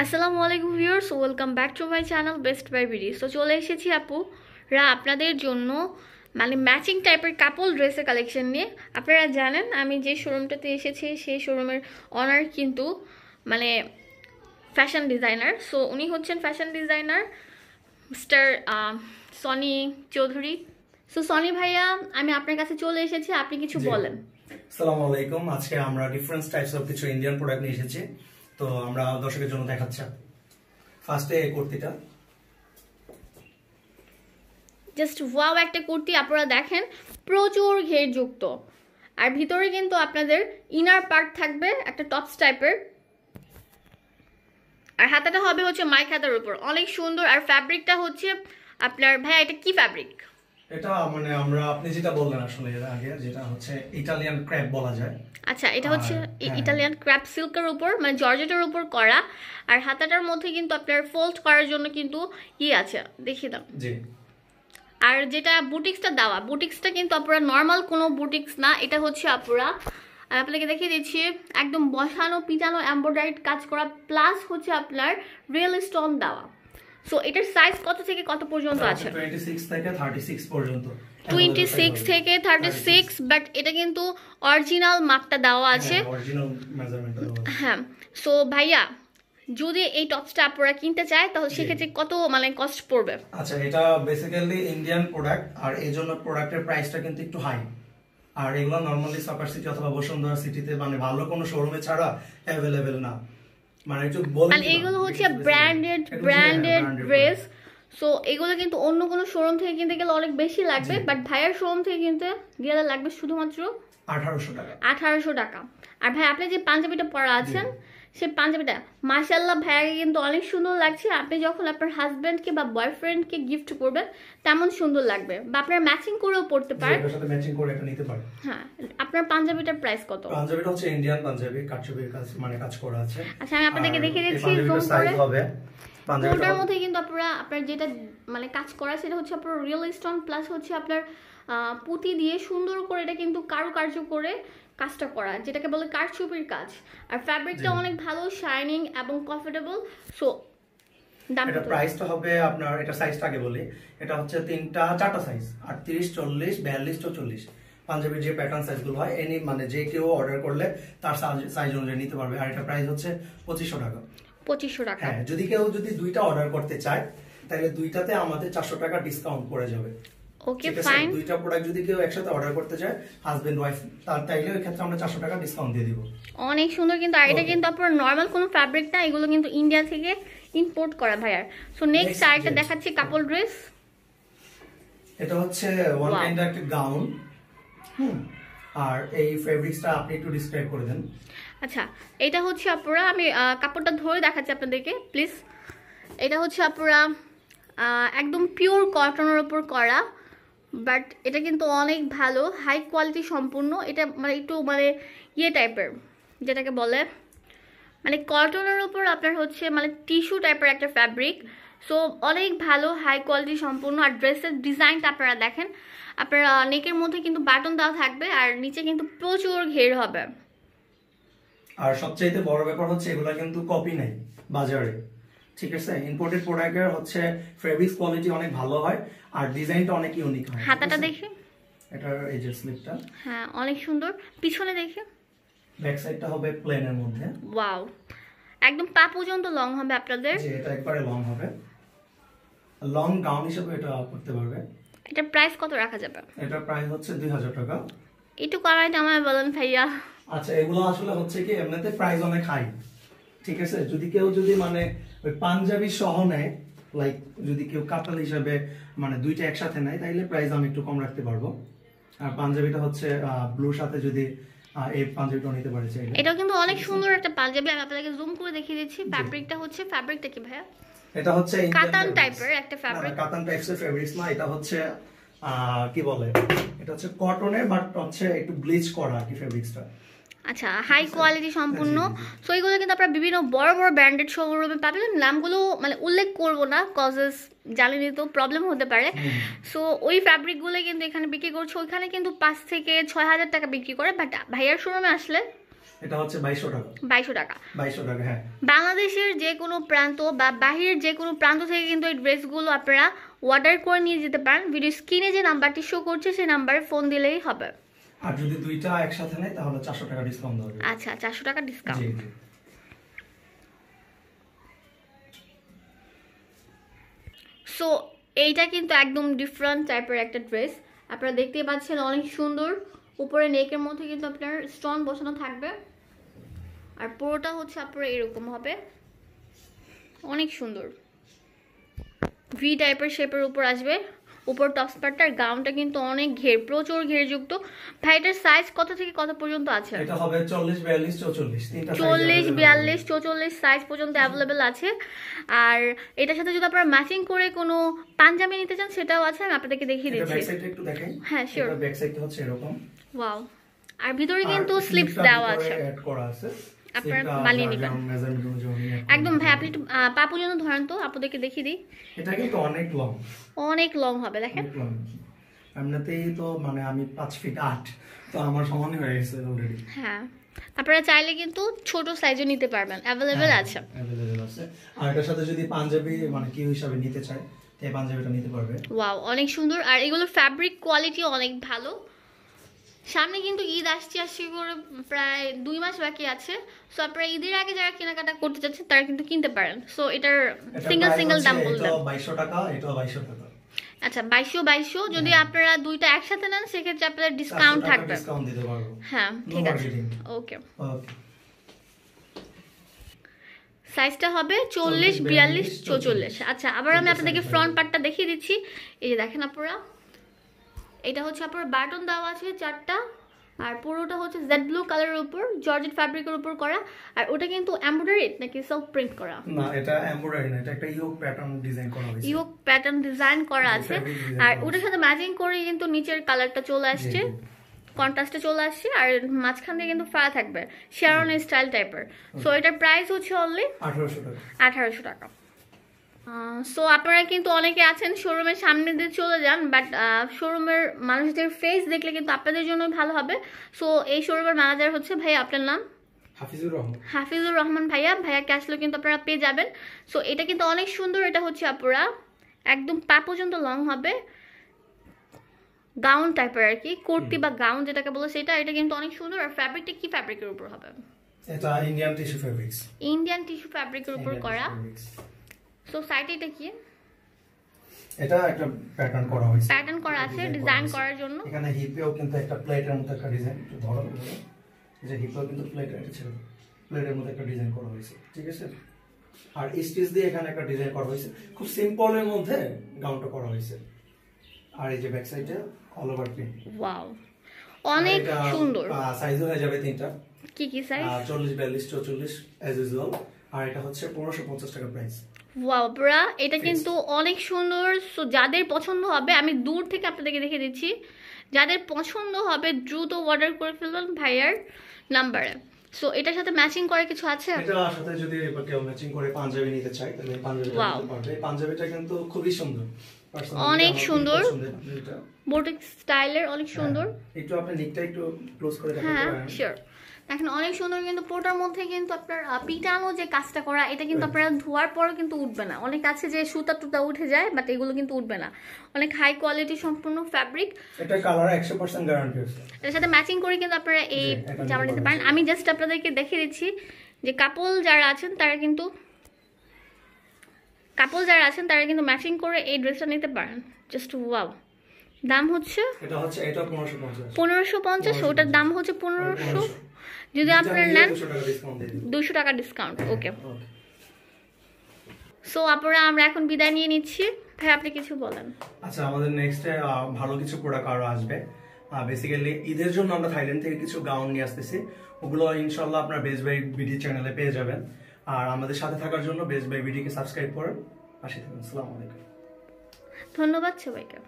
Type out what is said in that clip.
আসসালামু আলাইকুম viewers welcome back to my channel best buy BD so চলে এসেছি আপু রা আপনাদের জন্য মানে ম্যাচিং টাইপের কাপল ড্রেসের কালেকশন নিয়ে আপনারা জানেন আমি যে শোরুমটাতে এসেছি সেই শোরুমের অনার কিন্তু মানে ফ্যাশন ডিজাইনার সো উনি হচ্ছেন fashion designer mister Soni Chowdhury so Soni ভাইয়া আমি আপনার কাছে চলে এসেছি আপনি কিছু বলেন আসসালামু আলাইকুম আজকে আমরা ডিফারেন্ট টাইপস অফ কিছু ইন্ডিয়ান প্রোডাক্ট নিয়ে এসেছি তো আমরা দর্শকের জন্য দেখাচ্ছি ফার্স্টে কুর্তিটা জাস্ট ওয়াও একটা কুর্তি আপনারা দেখেন প্রচুর ঘেরযুক্ত আর ভিতরে কিন্তু আপনাদের ইনার পার্ট থাকবে একটা টপস টাইপের আর হাতাটা হবে হচ্ছে মাইক হাতার উপর অনেক সুন্দর আর ফ্যাব্রিকটা হচ্ছে আপনার ভাইয়া এটা কি ফ্যাব্রিক এটা মানে আমরা আপনি যেটা বললেন আসলে এর আগে যেটা হচ্ছে ইটালিয়ান ক্র্যাব বলা যায় আচ্ছা এটা হচ্ছে ইটালিয়ান ক্র্যাপ সিল্কের উপর মানে জর্জেটের উপর করা আর হাতাটার মধ্যে কিন্তু আপনার ফোল্ড করার জন্য কিন্তু ই আছে দেখিয়ে দাও জি আর যেটা বুটিক্সটা দেওয়া বুটিক্সটা কিন্তু আপনার নর্মাল কোনো বুটিক্স না এটা হচ্ছে আপনারা আর আপনাকে দেখিয়ে দিচ্ছি একদম বসানো পিটানো এম্ব্রয়ডারিড কাজ করা প্লাস হচ্ছে আপনার রিয়েল স্টোন দেওয়া সো এটার সাইজ কত থেকে কত পর্যন্ত আছে 26 থেকে 36 পর্যন্ত 26 থেকে 36 বাট এটা কিন্তু অরিজিনাল মাপটা হ্যাঁ, দেওয়া আছে অরিজিনাল মেজারমেন্ট হ্যাঁ সো ভাইয়া যদি এই টপসটা আপনারা কিনতে চায় তাহলে সেক্ষেত্রে কত মানে কস্ট পড়বে আচ্ছা এটা বেসিক্যালি ইন্ডিয়ান প্রোডাক্ট আর এই জন্য প্রোডাক্টের প্রাইসটা কিন্তু একটু হাই আর এগুলো নর্মালি সকার সিটি অথবা বসুন্ধরা সিটিতে মানে ভালো কোনো শোরুমে ছাড়া অ্যাভেলেবেল না মানে এগুলো হচ্ছে ব্র্যান্ডেড ব্র্যান্ডেড ড্রেস এগুলো কিন্তু অন্য কোনো শোরুম থেকে কিনতে গেলে অনেক বেশি লাগবে বাট শোরুম থেকে গেলে লাগবে শুধুমাত্র আঠারোশো টাকা আঠারোশো টাকা আর ভাই আপনি যে পাঞ্জাবিটা পরা আছেন সে পাঞ্জাবিটা মাসাল্লাহ ভাইয়াকে কিন্তু অনেক সুন্দর লাগছে আপনি যখন আপনার হাজব্যান্ডকে বা বয়ফ্রেন্ডকে গিফট করবেন তেমন সুন্দর লাগবে বা আপনার ম্যাচিং করেও পড়তে পারেন ম্যাচিং করে এটা নিতে পারেন হ্যাঁ আপনার পাঞ্জাবিটার প্রাইস কত পাঞ্জাবিটা হচ্ছে ইন্ডিয়ান পাঞ্জাবি কাটছবির কাজ মানে কাজ করা আছে আচ্ছা আমি আপনাদেরকে দেখিয়ে দিচ্ছি জুম করে হবে মধ্যে কিন্তু আপনারা আপনার যেটা মানে কাজ করা সেটা হচ্ছে আপনার রিয়েল স্টোন প্লাস হচ্ছে আপনার পুঁতি দিয়ে সুন্দর করে এটা কিন্তু কারুকার্য করে কাজটা করা যেটাকে বলে কারচুপির কাজ আর ফ্যাব্রিকটা অনেক ভালো শাইনিং এবং কমফোর্টেবল সো এটা প্রাইসটা হবে আপনার এটা সাইজটা আগে বলি এটা হচ্ছে তিনটা চারটা সাইজ আটত্রিশ চল্লিশ বিয়াল্লিশ চৌচল্লিশ পাঞ্জাবির যে প্যাটার্ন সাইজগুলো হয় এনি মানে যে কেউ অর্ডার করলে তার সাইজ অনুযায়ী নিতে পারবে আর এটা প্রাইস হচ্ছে পঁচিশশো টাকা পঁচিশশো টাকা হ্যাঁ যদি কেউ যদি দুইটা অর্ডার করতে চায় তাহলে দুইটাতে আমাদের চারশো টাকা ডিসকাউন্ট পড়ে যাবে ওকে অনেক সুন্দর কিন্তু কিন্তু আপনার কোনো ফ্যাব্রিক না এগুলো কিন্তু ইন্ডিয়া থেকে ইম্পোর্ট করা সো নেক্সট আরেকটা দেখাচ্ছি ড্রেস হচ্ছে আচ্ছা এটা হচ্ছে আপনারা আমি কাপড়টা ধরে দেখাচ্ছি আপনাদেরকে এটা হচ্ছে আপনারা একদম পিওর কটনের ওপর করা বাট এটা কিন্তু অনেক ভালো হাই কোয়ালিটি সম্পূর্ণ এটা মানে একটু মানে ইয়ে টাইপের যেটাকে বলে মানে কটনের উপর আপনার হচ্ছে মানে টিস্যু টাইপের একটা ফ্যাব্রিক সো অনেক ভালো হাই কোয়ালিটি সম্পূর্ণ আর ড্রেসের ডিজাইনটা আপনারা দেখেন আপনারা নেকের মধ্যে কিন্তু বাটন দেওয়া থাকবে আর নিচে কিন্তু প্রচুর ঘের হবে আর সবচাইতে বড় ব্যাপার হচ্ছে এগুলা কিন্তু কপি নাই বাজারে ঠিক আছে ইম্পোর্টেড প্রোডাক্টের হচ্ছে ফেব্রিক কোয়ালিটি অনেক ভালো হয় আর ডিজাইনটা অনেক ইউনিক হয় হাতাটা দেখি এটা এজেস স্লিপটা হ্যাঁ অনেক সুন্দর পিছনে দেখি ব্যাক সাইডটা হবে প্লেনের মধ্যে ওয়াও একদম পা পর্যন্ত লং হবে আপনাদের জি এটা একবারে লং হবে লং গাউন হিসেবে এটা করতে পারবে এটা প্রাইস কত রাখা যাবে এটা প্রাইস হচ্ছে 2000 টাকা এটু করাইতে আমার বলেন ভাইয়া আচ্ছা এগুলো আসলে হচ্ছে কি এমনিতে প্রাইস অনেক হাই ঠিক আছে যদি কেউ যদি মানে ওই পাঞ্জাবি সহ নেয় লাইক যদি কেউ কাতাল হিসাবে মানে দুইটা একসাথে নেয় তাইলে প্রাইস আমি একটু কম রাখতে পারবো আর পাঞ্জাবিটা হচ্ছে ব্লুর সাথে যদি এটা কিন্তু অনেক সুন্দর একটা জুম করে দেখিয়ে দিচ্ছি হচ্ছে কি ভাইয়া এটা হচ্ছে না এটা হচ্ছে কি বলে এটা হচ্ছে কটনের বাট হচ্ছে একটু ব্লিচ করা আর কি টা আচ্ছা হাই কোয়ালিটি সম্পূর্ণ সো এইগুলো কিন্তু আপনারা বিভিন্ন বড় বড় ব্র্যান্ডেড শোরুমে পাবেন নামগুলো মানে উল্লেখ করব না কজেস জ্বালানি তো প্রবলেম হতে পারে সো ওই ফ্যাব্রিকগুলো কিন্তু এখানে বিক্রি করছে ওইখানে কিন্তু পাঁচ থেকে ছয় হাজার টাকা বিক্রি করে বাট ভাইয়ার শোরুমে আসলে এটা টাকা হ্যাঁ। বাংলাদেশের যে কোনো প্রান্ত বা বাহিরের যে কোনো প্রান্ত থেকে কিন্তু এই ড্রেসগুলো আপনারা অর্ডার করে নিয়ে যেতে পারেন ভিডিও স্ক্রিনে যে নাম্বারটি শো করছে সেই নাম্বারে ফোন দিলেই হবে আর যদি দুইটা একসাথে নেয় তাহলে 400 টাকা ডিসকাউন্ট দেওয়া আচ্ছা 400 টাকা ডিসকাউন্ট জি সো এইটা কিন্তু একদম ডিফারেন্ট টাইপের একটা ড্রেস আপনারা দেখতেই পাচ্ছেন অনেক সুন্দর উপরে নেকের মধ্যে কিন্তু আপনার স্টোন বসানো থাকবে আর পুরোটা হচ্ছে আপনার এরকম হবে অনেক সুন্দর ভি টাইপের শেপের উপর আসবে উপর টপস পার্টটার গাউনটা কিন্তু অনেক ঘের প্রচুর ঘেরযুক্ত ভাই সাইজ কত থেকে কত পর্যন্ত আছে এটা হবে 40 42 44 চল্লিশ বিয়াল্লিশ চৌচল্লিশ সাইজ পর্যন্ত অ্যাভেলেবেল আছে আর এটার সাথে যদি আপনারা ম্যাচিং করে কোনো পাঞ্জাবি নিতে চান সেটাও আছে আমি আপনাদেরকে দেখিয়ে দিচ্ছি হ্যাঁ শিওর ব্যাক সাইডটা হচ্ছে এরকম ওয়াও আর ভিতরে কিন্তু স্লিপস দেওয়া আছে আপনারা বানিয়ে নেবেন একদম একটু পা পর্যন্ত ধরেন তো আপুদেরকে দেখিয়ে দিই এটা কিন্তু অনেক লং অনেক লং হবে দেখেন এমনিতেই তো মানে আমি পাঁচ ফিট আট তো আমার হয়ে গেছে অলরেডি হ্যাঁ আপনারা চাইলে কিন্তু ছোট সাইজও নিতে পারবেন অ্যাভেলেবেল আছে আছে আর সাথে যদি পাঞ্জাবি মানে কি হিসাবে নিতে চায় পাঞ্জাবিটা নিতে পারবে ওয়াও অনেক সুন্দর আর এগুলো ফ্যাব্রিক কোয়ালিটি অনেক ভালো সামনে কিন্তু ঈদ আসছে আসছে করে প্রায় দুই মাস বাকি আছে সো আপনারা ঈদের আগে যারা কেনাকাটা করতে চাচ্ছেন তারা কিন্তু কিনতে পারেন সো এটার সিঙ্গেল সিঙ্গেল দাম বললাম টাকা এটা টাকা আচ্ছা বাইশশো বাইশশো যদি হ্যাঁ। আপনারা দুইটা একসাথে নেন সেক্ষেত্রে আপনাদের ডিসকাউন্ট থাকবে হ্যাঁ ঠিক আছে ওকে সাইজটা হবে চল্লিশ বিয়াল্লিশ চৌচল্লিশ আচ্ছা আবার আমি আপনাদেরকে ফ্রন্ট পার্টটা দেখিয়ে দিচ্ছি এই যে দেখেন আপনারা এটা হচ্ছে আপনার বাটন দেওয়া আছে চারটা আর পুরোটা হচ্ছে জেড ব্লু কালারের উপর জর্জেট ফ্যাব্রিকের উপর করা আর ওটা কিন্তু এমব্রয়ডারি নাকি সেলফ প্রিন্ট করা না এটা এমব্রয়ডারি না এটা একটা ইয়োক প্যাটার্ন ডিজাইন করা হয়েছে ইয়োক প্যাটার্ন ডিজাইন করা আছে আর ওটার সাথে ম্যাচিং করে কিন্তু নিচের কালারটা চলে আসছে কন্ট্রাস্টে চলে আসছে আর মাঝখান দিয়ে কিন্তু ফাড়া থাকবে শেয়ারন স্টাইল টাইপের সো এটার প্রাইস হচ্ছে অনলি আঠারোশো টাকা আঠারোশো টাকা সো আপনারা কিন্তু অনেকে আছেন শোরুমের সামনে দিয়ে চলে যান বাট শোরুমের মানুষদের ফেস দেখলে কিন্তু আপনাদের জন্য ভালো হবে সো এই শোরুমের ম্যানেজার হচ্ছে ভাই আপনার নাম হাফিজুর রহমান ভাইয়া ভাইয়া ক্যাশলো কিন্তু আপনারা পেয়ে যাবেন সো এটা কিন্তু অনেক সুন্দর এটা হচ্ছে আপনারা একদম পা পর্যন্ত লং হবে গাউন টাইপের আর কি কুর্তি বা গাউন যেটাকে বলে সেটা এটা কিন্তু অনেক সুন্দর আর ফ্যাব্রিকটা কি ফ্যাব্রিকের উপর হবে এটা Indian tissue fabrics Indian tissue ফ্যাব্রিকের উপর করা সো সাইডে কি এটা একটা প্যাটার্ন করা হয়েছে প্যাটার্ন করা আছে ডিজাইন করার জন্য এখানে হিপেও কিন্তু একটা প্লেটের মতো একটা ডিজাইন একটু ধরো যে হিপেও কিন্তু প্লেট একটা ছিল প্লেটের মতো একটা ডিজাইন করা হয়েছে ঠিক আছে আর স্টিচ দিয়ে এখানে একটা ডিজাইন করা হয়েছে খুব সিম্পলের মধ্যে গাউনটা করা হয়েছে আর এই যে ব্যাক সাইডে অল ওভার প্রিন্ট ওয়াও অনেক সুন্দর সাইজ হয়ে যাবে তিনটা কি কি সাইজ 40 42 44 এজ ইউজুয়াল আর এটা হচ্ছে 1550 টাকা প্রাইস ওয়াবরা এটা কিন্তু অনেক সুন্দর সো যাদের পছন্দ হবে আমি দূর থেকে আপনাদেরকে দেখে দিচ্ছি যাদের পছন্দ হবে দ্রুত অর্ডার করে ফেলবেন ভাইয়ার নাম্বারে সো এটার সাথে ম্যাচিং করে কিছু আছে এটার সাথে যদি কেউ ম্যাচিং করে পাঞ্জাবি নিতে চায় তাহলে পাঞ্জাবি নিতে পারবে পাঞ্জাবিটা কিন্তু খুবই সুন্দর অনেক সুন্দর বোটিক স্টাইলের অনেক হ্যাঁ, সুন্দর একটু আপনি নেকটা একটু ক্লোজ করে রাখতে হ্যাঁ, পারেন হ্যাঁ শিওর এখন অনেক সুন্দর কিন্তু পোটার মধ্যে কিন্তু আপনার পিটানো যে কাজটা করা এটা কিন্তু আপনারা ধোয়ার পরও কিন্তু উঠবে না অনেক আছে যে সুতা টুতা উঠে যায় বাট এগুলো কিন্তু উঠবে না অনেক হাই কোয়ালিটি সম্পূর্ণ ফ্যাব্রিক এটা কালার 100% গ্যারান্টি আছে এর সাথে ম্যাচিং করে কিন্তু আপনারা এই জামা নিতে পারেন আমি জাস্ট আপনাদেরকে দেখিয়ে দিচ্ছি যে কাপল যারা আছেন তারা কিন্তু কাপল যারা আছেন তারা কিন্তু ম্যাচিং করে এই ড্রেসটা নিতে পারেন জাস্ট ওয়াও দাম হচ্ছে এটা হচ্ছে এটা 1550 1550 ওটার দাম হচ্ছে 1500 যদি আপনারা নেন দুশো টাকা ডিসকাউন্ট ওকে সো আপনারা আমরা এখন বিদায় নিয়ে নিচ্ছি ভাই আপনি কিছু বলেন আচ্ছা আমাদের নেক্সট ভালো কিছু প্রোডাক্ট আরও আসবে বেসিক্যালি ঈদের জন্য আমরা থাইল্যান্ড থেকে কিছু গাউন নিয়ে আসতেছি ওগুলো ইনশাল্লাহ আপনার বেস বাই বিডি চ্যানেলে পেয়ে যাবেন আর আমাদের সাথে থাকার জন্য বেস বাই কে সাবস্ক্রাইব করেন পাশে থাকুন আলাইকুম ধন্যবাদ সবাইকে